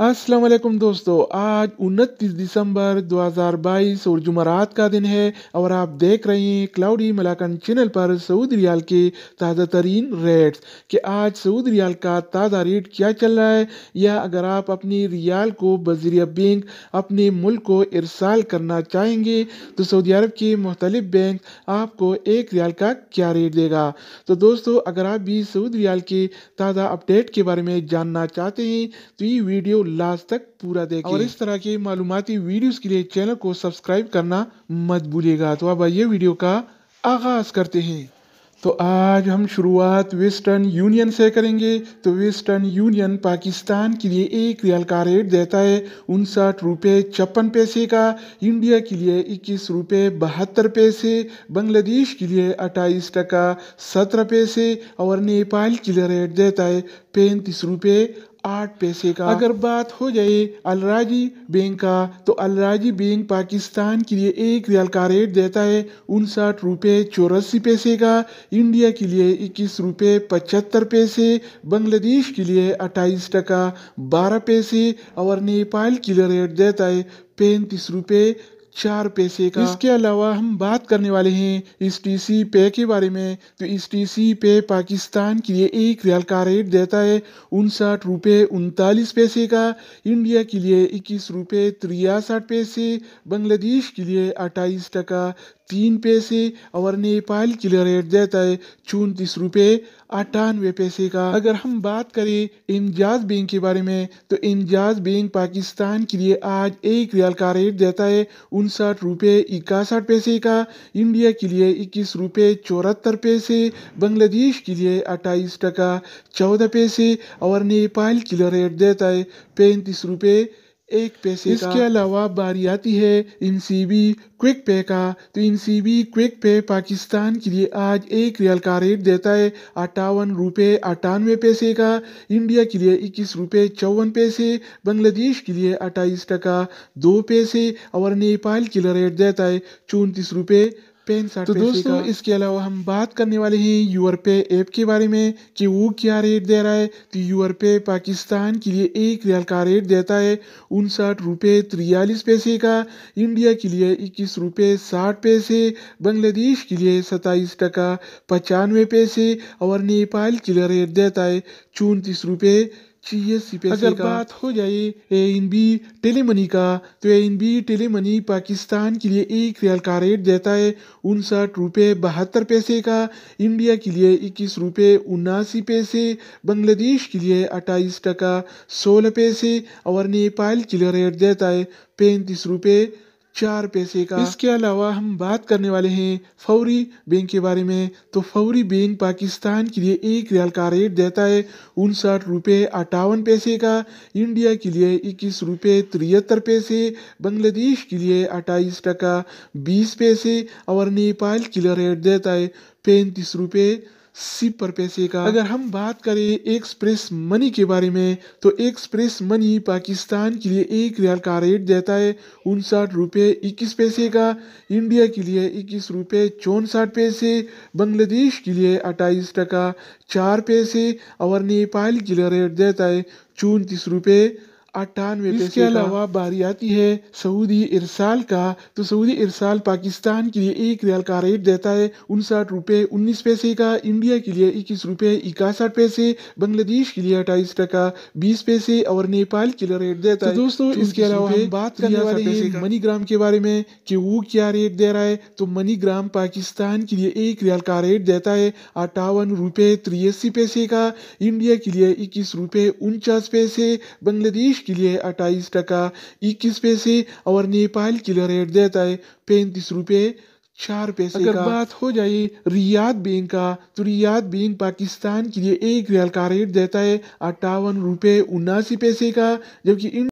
वालेकुम दोस्तों आज उनतीस दिसंबर 2022 और जुमरात का दिन है और आप देख रहे हैं क्लाउडी मलाकन चैनल पर सऊदी रियाल के ताज़ा तरीन रेट्स कि आज सऊदी रियाल का ताज़ा रेट क्या चल रहा है या अगर आप अपनी रियाल को बजरिया बैंक अपने मुल्क को इरसाल करना चाहेंगे तो सऊदी अरब के मुख्तलिफ बैंक आपको एक रियाल का क्या रेट देगा तो दोस्तों अगर आप भी सऊदी रियाल के ताज़ा अपडेट के बारे में जानना चाहते हैं तो ये वीडियो लास्ट तक पूरा देखें और इस तरह के मालूमती वीडियोस के लिए चैनल को सब्सक्राइब करना मत भूलिएगा तो अब ये वीडियो का आगाज़ करते हैं तो आज हम शुरुआत वेस्टर्न यूनियन से करेंगे तो वेस्टर्न यूनियन पाकिस्तान के लिए एक रियल का रेट देता है उनसठ रुपये छप्पन पैसे का इंडिया के लिए इक्कीस रुपये बहत्तर पैसे बांग्लादेश के लिए अट्ठाईस टका सत्रह पैसे और नेपाल के लिए रेट देता है पैंतीस रुपये आठ पैसे का अगर बात हो जाए अलराजी बैंक का तो अलराजी बैंक पाकिस्तान के लिए एक रियल का रेट देता है उनसठ रुपये चौरासी पैसे का इंडिया के लिए इक्कीस रुपये पचहत्तर पैसे बांग्लादेश के लिए अट्ठाईस टका बारह पैसे और नेपाल के लिए रेट देता है पैंतीस रुपये चार पैसे का इसके अलावा हम बात करने वाले हैं इस टी सी पे के बारे में तो इस टी सी पे पाकिस्तान के लिए एक रियाल का रेट देता है उनसठ रुपये उनतालीस पैसे का इंडिया के लिए इक्कीस रुपये तिरसठ पैसे बांग्लादेश के लिए अट्ठाईस टका तीन पैसे और नेपाल के रेट देता है चौंतीस रुपये अट्ठानवे पैसे का अगर हम बात करें इंजाज बैंक के बारे में तो इंजाज बैंक पाकिस्तान के लिए आज एक रियाल का रेट देता है उनसठ रुपये इक्यासठ पैसे का इंडिया के लिए इक्कीस रुपये चौहत्तर पैसे बांग्लादेश के लिए अट्ठाईस टका चौदह पैसे और नेपाल किलो रेट देता है पैंतीस रुपये एक पैसे इसके अलावा बारी आती है इन सी बी क्विक पे का तो इन सी बी क्विक पे पाकिस्तान के लिए आज एक रियल का रेट देता है अट्ठावन रुपये अट्ठानवे पैसे का इंडिया के लिए इक्कीस रुपये चौवन पैसे बांग्लादेश के लिए अट्ठाईस टका दो पैसे और नेपाल के लिए रेट देता है चौंतीस रुपये पेन तो दोस्तों इसके अलावा हम बात करने वाले हैं यूर पे ऐप के बारे में कि वो क्या रेट दे रहा है तो यूर पे पाकिस्तान के लिए एक रियाल का रेट देता है उनसठ रुपये तिरयालीस पैसे का इंडिया के लिए इक्कीस रुपये साठ पैसे बांग्लादेश के लिए सत्ताईस टका पचानवे पैसे और नेपाल के लिए रेट देता है चौंतीस रुपये चाहिए अगर का। बात हो जाए A N B tele money का तो A N B tele money Pakistan के लिए एक रियल का रेट देता है उनसठ रुपये बहत्तर पैसे का इंडिया के लिए इक्कीस रुपये उन्नासी पैसे बांग्लादेश के लिए अट्ठाईस टका सोलह पैसे और नेपाल के लिए रेट देता है पैंतीस रुपये चार पैसे का इसके अलावा हम बात करने वाले हैं फौरी बैंक के बारे में तो फौरी बैंक पाकिस्तान के लिए एक रियाल का रेट देता है उनसठ रुपये अट्ठावन पैसे का इंडिया के लिए इक्कीस रुपये तिहत्तर पैसे बांग्लादेश के लिए अट्ठाईस टका बीस पैसे और नेपाल के लिए रेट देता है पैंतीस रुपये सी पर पैसे का अगर हम बात करें एक्सप्रेस मनी के बारे में तो एक्सप्रेस मनी पाकिस्तान के लिए एक रियाल का रेट देता है उनसाठ रुपये इक्कीस पैसे का इंडिया के लिए इक्कीस रुपये चौंसठ पैसे बांग्लादेश के लिए अट्ठाईस टका चार पैसे और नेपाल के लिए रेट देता है चौंतीस रुपये अट्ठानवे इसके अलावा बारी आती है सऊदी इरसाल का तो सऊदी इरसाल पाकिस्तान के लिए एक रियाल का रेट देता है उनसठ रुपये उन्नीस पैसे का इंडिया के लिए इक्कीस रुपये इकासठ पैसे बांग्लादेश के लिए अट्ठाईस टका बीस पैसे और नेपाल के लिए रेट देता तो है तो दोस्तों इसके अलावा हम बात करने वाले हैं मनीग्राम के बारे में कि वो क्या रेट दे रहा है तो मनीग्राम पाकिस्तान के लिए एक रियाल का रेट देता है अट्ठावन रुपये तिरासी पैसे का इंडिया के लिए इक्कीस रुपये उनचास पैसे बांग्लादेश के लिए अट्ठाईस टका इक्कीस पैसे और नेपाल के लिए रेट देता है पैंतीस रुपये चार पैसे अगर का। बात हो जाए रियाद बैंक का तो रियाद बैंक पाकिस्तान के लिए एक रियाल का रेट देता है अट्ठावन रुपये उन्नासी पैसे का जबकि